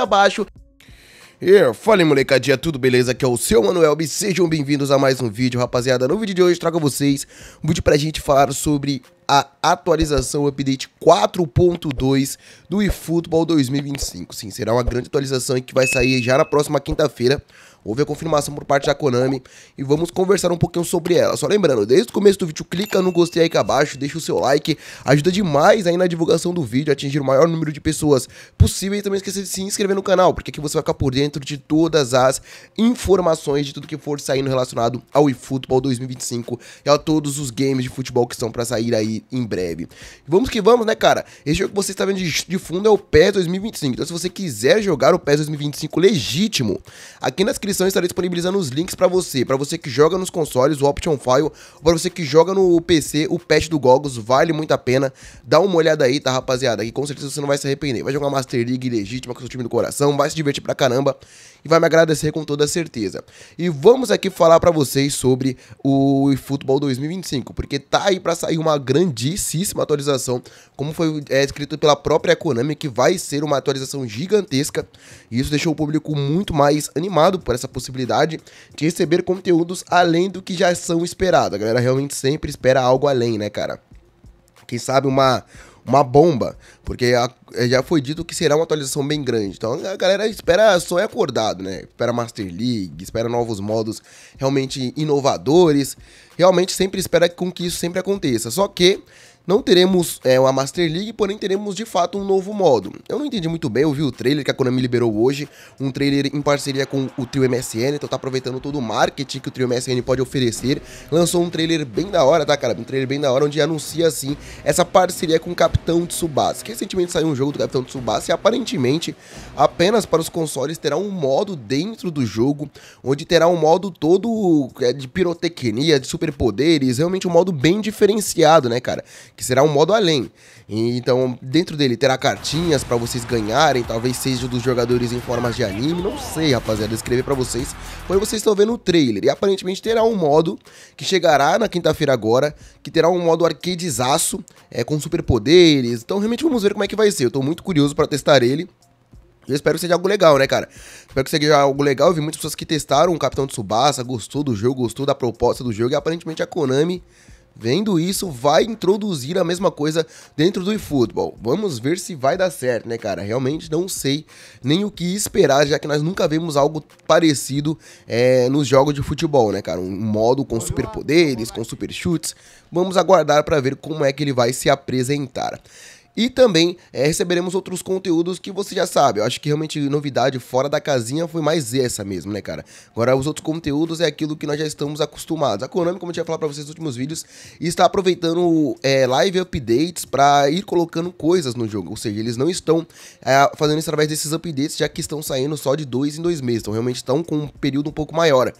abaixo. E fala molecadinha, tudo beleza? Aqui é o seu Manuel e sejam bem-vindos a mais um vídeo, rapaziada. No vídeo de hoje trago a vocês um vídeo pra gente falar sobre a atualização, update 4.2 do eFootball 2025. Sim, será uma grande atualização que vai sair já na próxima quinta-feira. Houve a confirmação por parte da Konami e vamos conversar um pouquinho sobre ela. Só lembrando, desde o começo do vídeo, clica no gostei aqui abaixo, deixa o seu like, ajuda demais aí na divulgação do vídeo, atingir o maior número de pessoas possível e também esqueça de se inscrever no canal, porque aqui você vai ficar por dentro de todas as informações de tudo que for saindo relacionado ao eFootball 2025 e a todos os games de futebol que estão para sair aí em breve. Vamos que vamos, né, cara? Esse jogo que você está vendo de, de fundo é o PES 2025. Então, se você quiser jogar o PES 2025 legítimo, aqui na descrição estarei disponibilizando os links para você. Para você que joga nos consoles, o Option File, para você que joga no PC, o patch do Gogos, vale muito a pena. Dá uma olhada aí, tá, rapaziada? Que com certeza você não vai se arrepender. Vai jogar Master League legítima com o seu time do coração, vai se divertir pra caramba e vai me agradecer com toda certeza. E vamos aqui falar para vocês sobre o futebol 2025, porque tá aí para sair uma grandíssima atualização, como foi é, escrito pela própria Konami, que vai ser uma atualização gigantesca. E isso deixou o público muito mais animado por essa possibilidade de receber conteúdos além do que já são esperados. A galera realmente sempre espera algo além, né, cara? Quem sabe uma uma bomba, porque a, eh, já foi dito que será uma atualização bem grande. Então a galera espera só é acordado, né? Espera Master League, espera novos modos realmente inovadores. Realmente sempre espera com que isso sempre aconteça. Só que não teremos é, uma Master League, porém teremos de fato um novo modo. Eu não entendi muito bem, eu vi o trailer que a Konami liberou hoje, um trailer em parceria com o Trio MSN, então tá aproveitando todo o marketing que o Trio MSN pode oferecer. Lançou um trailer bem da hora, tá cara? Um trailer bem da hora, onde anuncia assim essa parceria com o Capitão Tsubasa. recentemente saiu um jogo do Capitão Tsubasa e aparentemente apenas para os consoles terá um modo dentro do jogo, onde terá um modo todo é, de pirotecnia, de superpoderes, realmente um modo bem diferenciado, né cara? que será um modo além. Então, dentro dele terá cartinhas para vocês ganharem, talvez seja dos jogadores em formas de anime, não sei, rapaziada, escrever para vocês Pois vocês estão vendo o trailer. E aparentemente terá um modo que chegará na quinta-feira agora, que terá um modo arcadizaço, é, com superpoderes. Então, realmente vamos ver como é que vai ser. Eu tô muito curioso para testar ele. Eu espero que seja algo legal, né, cara? Espero que seja algo legal. Eu vi muitas pessoas que testaram o Capitão de Tsubasa, gostou do jogo, gostou da proposta do jogo. E aparentemente a Konami Vendo isso, vai introduzir a mesma coisa dentro do eFootball. Vamos ver se vai dar certo, né, cara? Realmente não sei nem o que esperar, já que nós nunca vemos algo parecido é, nos jogos de futebol, né, cara? Um modo com superpoderes, com super chutes. Vamos aguardar para ver como é que ele vai se apresentar. E também é, receberemos outros conteúdos que você já sabe. Eu acho que realmente novidade fora da casinha foi mais essa mesmo, né, cara? Agora, os outros conteúdos é aquilo que nós já estamos acostumados. A Konami, como eu tinha falado pra vocês nos últimos vídeos, está aproveitando é, live updates para ir colocando coisas no jogo. Ou seja, eles não estão é, fazendo isso através desses updates, já que estão saindo só de dois em dois meses. Então, realmente estão com um período um pouco maior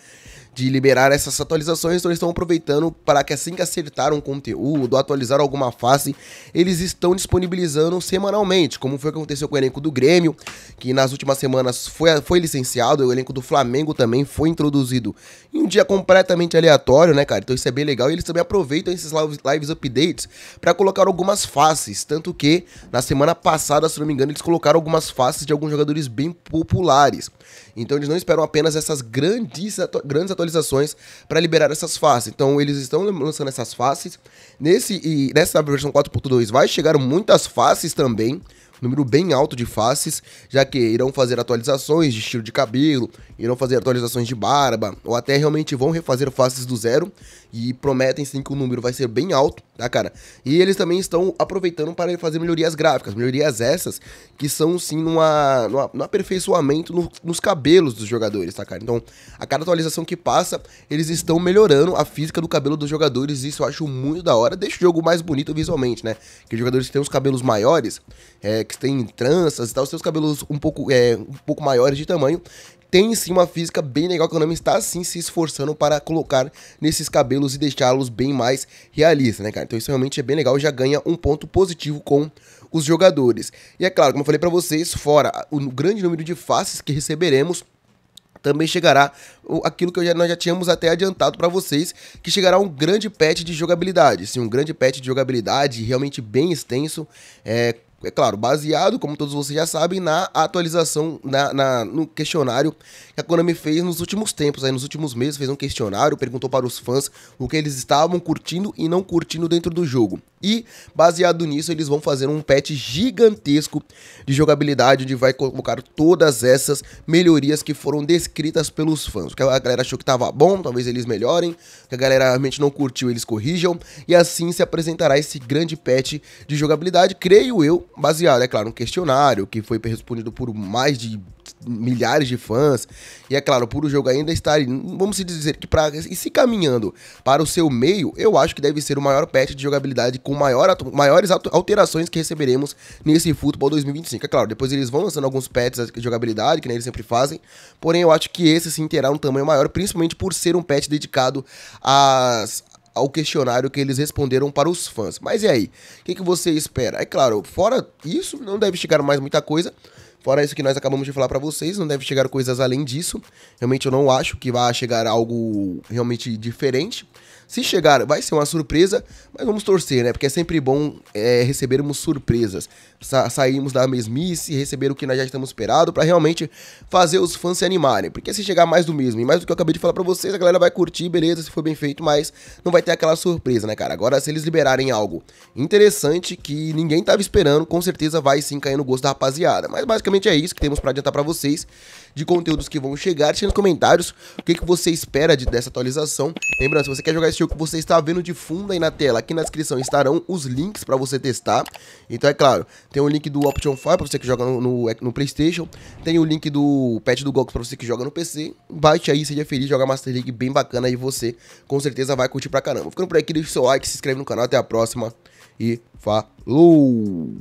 de liberar essas atualizações, então eles estão aproveitando para que assim que acertar um conteúdo, atualizar alguma face, eles estão disponibilizando semanalmente, como foi o que aconteceu com o elenco do Grêmio, que nas últimas semanas foi, foi licenciado, o elenco do Flamengo também foi introduzido em um dia completamente aleatório, né, cara? Então isso é bem legal e eles também aproveitam esses lives, updates para colocar algumas faces, tanto que na semana passada, se não me engano, eles colocaram algumas faces de alguns jogadores bem populares. Então eles não esperam apenas essas grandes, grandes atualizações atualizações para liberar essas faces. Então eles estão lançando essas faces. Nesse e nessa versão 4.2 vai chegar muitas faces também número bem alto de faces, já que irão fazer atualizações de estilo de cabelo, irão fazer atualizações de barba, ou até realmente vão refazer faces do zero, e prometem sim que o número vai ser bem alto, tá, cara? E eles também estão aproveitando para fazer melhorias gráficas, melhorias essas que são sim numa, numa, aperfeiçoamento no, nos cabelos dos jogadores, tá, cara? Então, a cada atualização que passa, eles estão melhorando a física do cabelo dos jogadores, e isso eu acho muito da hora, deixa o jogo mais bonito visualmente, né? Que os jogadores que têm os cabelos maiores, é, que tem tranças e tal, seus cabelos um pouco, é, um pouco maiores de tamanho, tem sim uma física bem legal que o nome está sim se esforçando para colocar nesses cabelos e deixá-los bem mais realistas, né, cara? Então isso realmente é bem legal, já ganha um ponto positivo com os jogadores. E é claro, como eu falei para vocês, fora o grande número de faces que receberemos, também chegará aquilo que já, nós já tínhamos até adiantado para vocês, que chegará um grande patch de jogabilidade, sim, um grande patch de jogabilidade realmente bem extenso, é, é claro, baseado, como todos vocês já sabem, na atualização, na, na, no questionário que a Konami fez nos últimos tempos, aí nos últimos meses, fez um questionário, perguntou para os fãs o que eles estavam curtindo e não curtindo dentro do jogo. E, baseado nisso, eles vão fazer um patch gigantesco de jogabilidade, onde vai colocar todas essas melhorias que foram descritas pelos fãs. O que a galera achou que estava bom, talvez eles melhorem, o que a galera realmente não curtiu, eles corrijam, e assim se apresentará esse grande patch de jogabilidade, creio eu, baseado, é claro, um questionário que foi respondido por mais de milhares de fãs. E é claro, por o jogo ainda estar, vamos dizer que para e se caminhando para o seu meio, eu acho que deve ser o maior patch de jogabilidade com maior, maiores alterações que receberemos nesse futebol 2025. É claro, depois eles vão lançando alguns patches de jogabilidade, que nem eles sempre fazem. Porém, eu acho que esse sim terá um tamanho maior, principalmente por ser um patch dedicado às ao questionário que eles responderam para os fãs. Mas e aí? O que, que você espera? É claro, fora isso, não deve chegar mais muita coisa. Fora isso que nós acabamos de falar para vocês, não deve chegar coisas além disso. Realmente eu não acho que vá chegar algo realmente diferente. Se chegar, vai ser uma surpresa, mas vamos torcer, né? Porque é sempre bom é, recebermos surpresas. Sa sairmos da mesmice, receber o que nós já estamos esperado para realmente fazer os fãs se animarem. Porque se chegar mais do mesmo, e mais do que eu acabei de falar para vocês, a galera vai curtir, beleza, se for bem feito, mas não vai ter aquela surpresa, né, cara? Agora, se eles liberarem algo interessante que ninguém tava esperando, com certeza vai sim cair no gosto da rapaziada. Mas basicamente é isso que temos para adiantar para vocês de conteúdos que vão chegar. Deixa nos comentários o que, que você espera de, dessa atualização. Lembrando, se você quer jogar esse teste, o que você está vendo de fundo aí na tela, aqui na descrição estarão os links para você testar. Então é claro, tem o link do Option 5 para você que joga no, no, no, Playstation, tem o link do patch do GOX para você que joga no PC. Baixe aí, seja feliz, joga Master League bem bacana e você com certeza vai curtir pra caramba. Ficando por aqui, deixa o seu like, se inscreve no canal, até a próxima e falou!